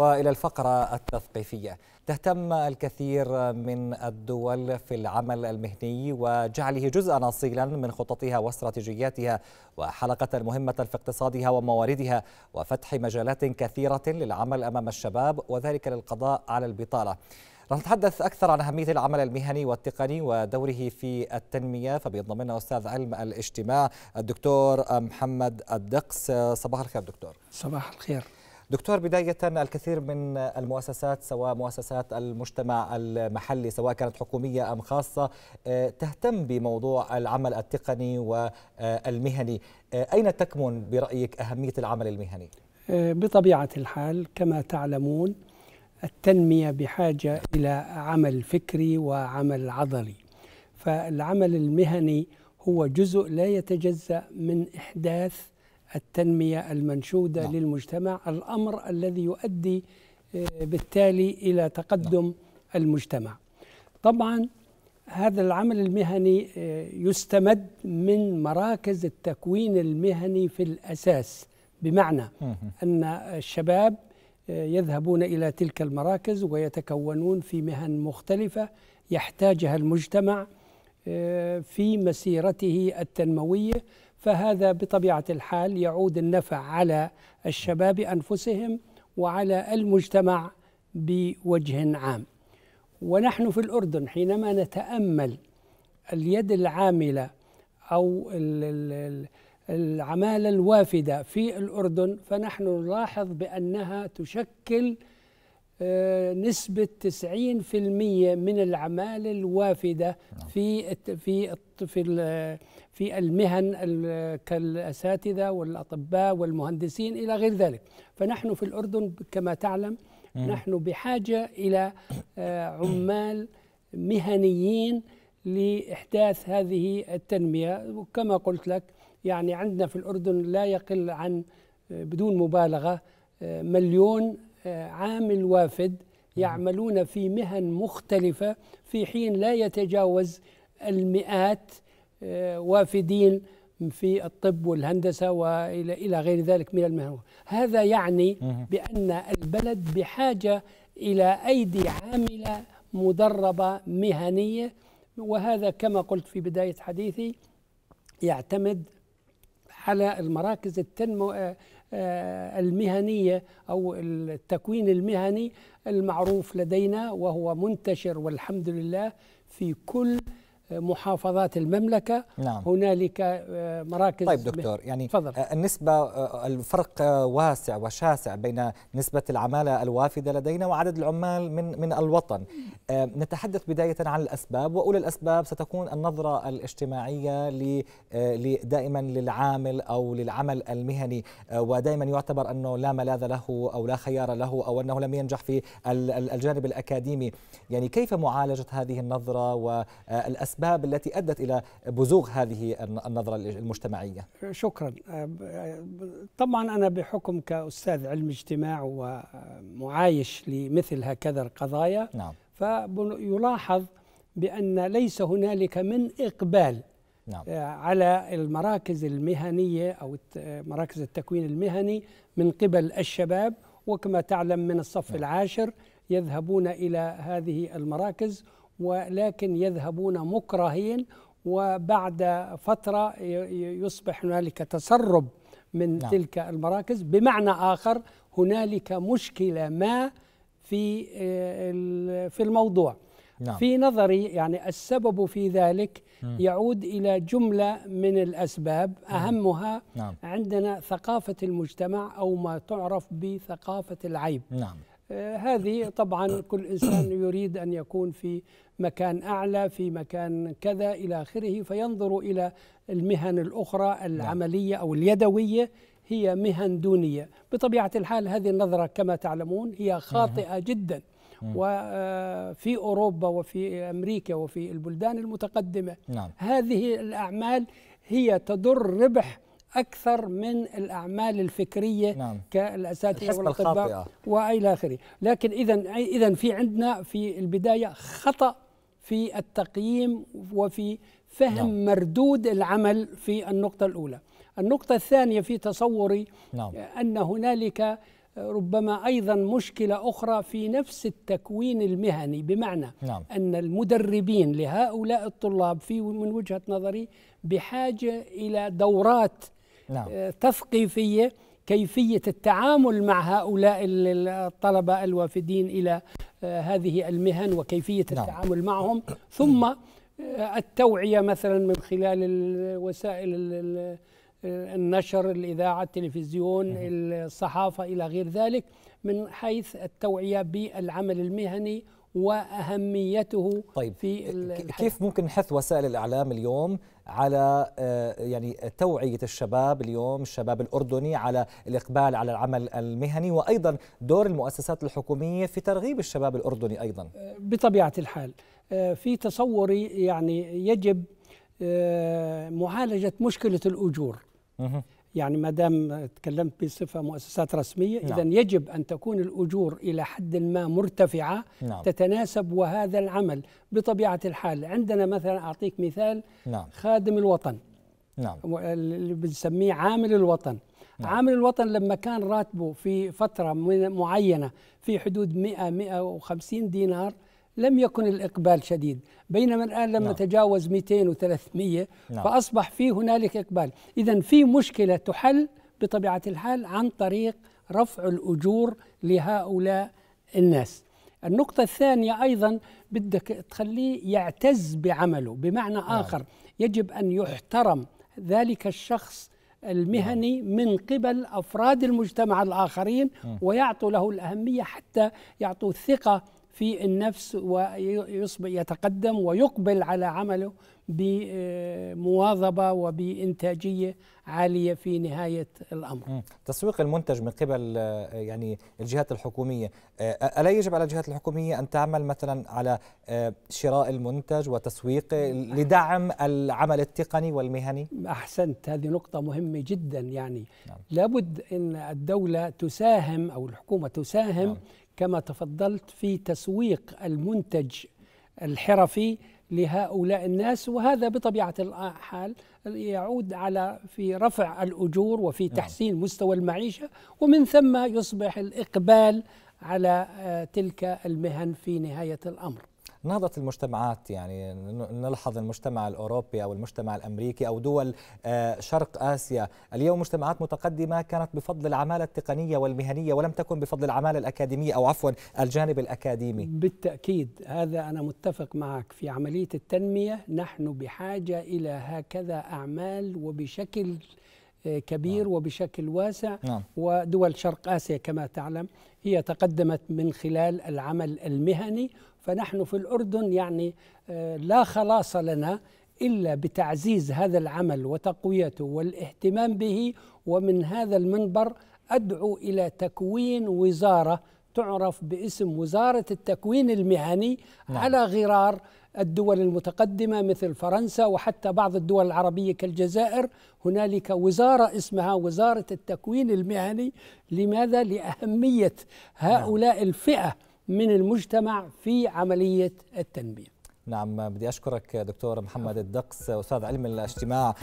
والى الفقره التثقيفيه تهتم الكثير من الدول في العمل المهني وجعله جزءا اصيلا من خططها واستراتيجياتها وحلقه مهمه في اقتصادها ومواردها وفتح مجالات كثيره للعمل امام الشباب وذلك للقضاء على البطاله نتحدث أكثر عن أهمية العمل المهني والتقني ودوره في التنمية فبينضمنا أستاذ علم الاجتماع الدكتور محمد الدقس صباح الخير دكتور صباح الخير دكتور بداية الكثير من المؤسسات سواء مؤسسات المجتمع المحلي سواء كانت حكومية أم خاصة آه، تهتم بموضوع العمل التقني والمهني آه، أين تكمن برأيك أهمية العمل المهني؟ آه، بطبيعة الحال كما تعلمون التنمية بحاجة إلى عمل فكري وعمل عضلي فالعمل المهني هو جزء لا يتجزأ من إحداث التنمية المنشودة نعم. للمجتمع الأمر الذي يؤدي آه، بالتالي إلى نعم. تقدم نعم. المجتمع طبعا هذا العمل المهني آه، يستمد من مراكز التكوين المهني في الأساس بمعنى أن الشباب آه، يذهبون إلى تلك المراكز ويتكونون في مهن مختلفة يحتاجها المجتمع في مسيرته التنموية فهذا بطبيعه الحال يعود النفع على الشباب انفسهم وعلى المجتمع بوجه عام ونحن في الاردن حينما نتامل اليد العامله او العماله الوافده في الاردن فنحن نلاحظ بانها تشكل آه، نسبة 90% من العمال الوافدة نعم. في في في في المهن كالأساتذة والأطباء والمهندسين إلى غير ذلك فنحن في الأردن كما تعلم نحن بحاجة إلى آه، عمال مهنيين لإحداث هذه التنمية وكما قلت لك يعني عندنا في الأردن لا يقل عن آه، بدون مبالغة مليون عامل وافد يعملون في مهن مختلفة في حين لا يتجاوز المئات آه، وافدين في الطب والهندسة وإلى غير ذلك من المهن هذا يعني بأن البلد بحاجة إلى أيدي عاملة مدربة مهنية وهذا كما قلت في بداية حديثي يعتمد على المراكز التنمو آه، المهنية أو التكوين المهني المعروف لدينا وهو منتشر والحمد لله في كل محافظات المملكة نعم. هنالك آه، مراكز طيب دكتور يعني فضل. آه، النسبة آه، الفرق واسع وشاسع بين نسبة العمالة الوافدة لدينا وعدد العمال من من الوطن نتحدث بداية عن الأسباب وأولى الأسباب ستكون النظرة الاجتماعية دائما للعامل أو للعمل المهني ودائما يعتبر أنه لا ملاذ له أو لا خيار له أو أنه لم ينجح في الجانب الأكاديمي يعني كيف معالجة هذه النظرة والأسباب الاسباب التي أدت إلى بزوغ هذه النظرة المجتمعية شكرا طبعا أنا بحكم كأستاذ علم اجتماع ومعايش لمثل هكذا القضايا نعم. فيلاحظ بأن ليس هنالك من إقبال نعم. آه، على المراكز المهنية أو مراكز التكوين المهني من قبل الشباب وكما تعلم من الصف نعم. العاشر يذهبون إلى هذه المراكز ولكن يذهبون مكرهين وبعد فترة يصبح هنالك تسرب من نعم. تلك المراكز بمعنى آخر هنالك مشكلة ما في آه، في الموضوع نعم. في نظري يعني السبب في ذلك يعود إلى جملة من الأسباب أهمها نعم. عندنا ثقافة المجتمع أو ما تعرف بثقافة العيب نعم آه، هذه طبعا كل إنسان يريد أن يكون في مكان أعلى في مكان كذا إلى آخره فينظر إلى المهن الأخرى نعم. العملية أو اليدوية هي مهن دونية بطبيعة الحال هذه النظرة كما تعلمون هي نعم. خاطئة جدا وفي آه، أوروبا وفي أمريكا وفي البلدان المتقدمة نعم. هذه الأعمال هي تضر ربح اكثر من الاعمال الفكريه نعم. كالاساتذه والاطباء والى اخره لكن اذا اذا في عندنا في البدايه خطا في التقييم وفي فهم نعم. مردود العمل في النقطه الاولى النقطه الثانيه في تصوري نعم. ان هنالك ربما ايضا مشكله اخرى في نفس التكوين المهني بمعنى نعم. ان المدربين لهؤلاء الطلاب في من وجهه نظري بحاجه الى دورات نعم. آه، كيفية التعامل مع هؤلاء الطلبة الوافدين إلى آه، هذه المهن وكيفية نعم. التعامل معهم ثم آه، التوعية مثلا من خلال وسائل النشر الإذاعة التلفزيون نعم. الصحافة إلى غير ذلك من حيث التوعية بالعمل المهني واهميته طيب في كيف ممكن نحث وسائل الاعلام اليوم على آه، يعني توعيه الشباب اليوم الشباب الاردني على الاقبال على العمل المهني وايضا دور المؤسسات الحكوميه في ترغيب الشباب الاردني ايضا آه، بطبيعه الحال آه، في تصوري يعني يجب معالجه مشكله الاجور يعني ما دام تكلمت بصفه مؤسسات رسميه نعم. اذا يجب ان تكون الاجور الى حد ما مرتفعه نعم. تتناسب وهذا العمل بطبيعه الحال عندنا مثلا اعطيك مثال نعم. خادم الوطن نعم اللي بنسميه عامل الوطن نعم. عامل الوطن لما كان راتبه في فتره معينه في حدود 100 150 دينار لم يكن الإقبال شديد بينما الآن لما نعم. تجاوز 200 و300 نعم. فأصبح في هنالك إقبال إذا في مشكلة تحل بطبيعة الحال عن طريق رفع الأجور لهؤلاء الناس النقطة الثانية أيضا بدك تخليه يعتز بعمله بمعنى نعم. آخر نعم. يجب أن يحترم ذلك الشخص المهني نعم. من قبل أفراد المجتمع الآخرين ويعطوا له الأهمية حتى يعطوا ثقة في النفس ويتقدم ويقبل على عمله بمواظبة وبإنتاجية عالية في نهاية الأمر تسويق المنتج من قبل آه، يعني الجهات الحكومية آه، ألا يجب على الجهات الحكومية أن تعمل مثلا على آه، شراء المنتج وتسويقه لدعم العمل التقني والمهني أحسنت هذه نقطة مهمة جدا يعني نعم. لابد أن الدولة تساهم أو الحكومة تساهم نعم. كما تفضلت في تسويق المنتج الحرفي لهؤلاء الناس وهذا بطبيعه الحال يعود على في رفع الاجور وفي نعم. تحسين مستوى المعيشه ومن ثم يصبح الاقبال على آه، تلك المهن في نهايه الامر نهضة المجتمعات يعني نلحظ المجتمع الأوروبي أو المجتمع الأمريكي أو دول آه، شرق آسيا اليوم مجتمعات متقدمة كانت بفضل العمالة التقنية والمهنية ولم تكن بفضل العمالة الأكاديمية أو عفوا الجانب الأكاديمي بالتأكيد هذا أنا متفق معك في عملية التنمية نحن بحاجة إلى هكذا أعمال وبشكل كبير نعم. وبشكل واسع نعم. ودول شرق آسيا كما تعلم هي تقدمت من خلال العمل المهني فنحن في الأردن يعني آه، لا خلاص لنا إلا بتعزيز هذا العمل وتقويته والاهتمام به ومن هذا المنبر أدعو إلى تكوين وزارة تعرف باسم وزارة التكوين المهني نعم. على غرار الدول المتقدمه مثل فرنسا وحتى بعض الدول العربيه كالجزائر هنالك وزاره اسمها وزاره التكوين المهني لماذا لاهميه هؤلاء نعم. الفئه من المجتمع في عمليه التنميه نعم بدي اشكرك دكتور محمد الدقس استاذ علم الاجتماع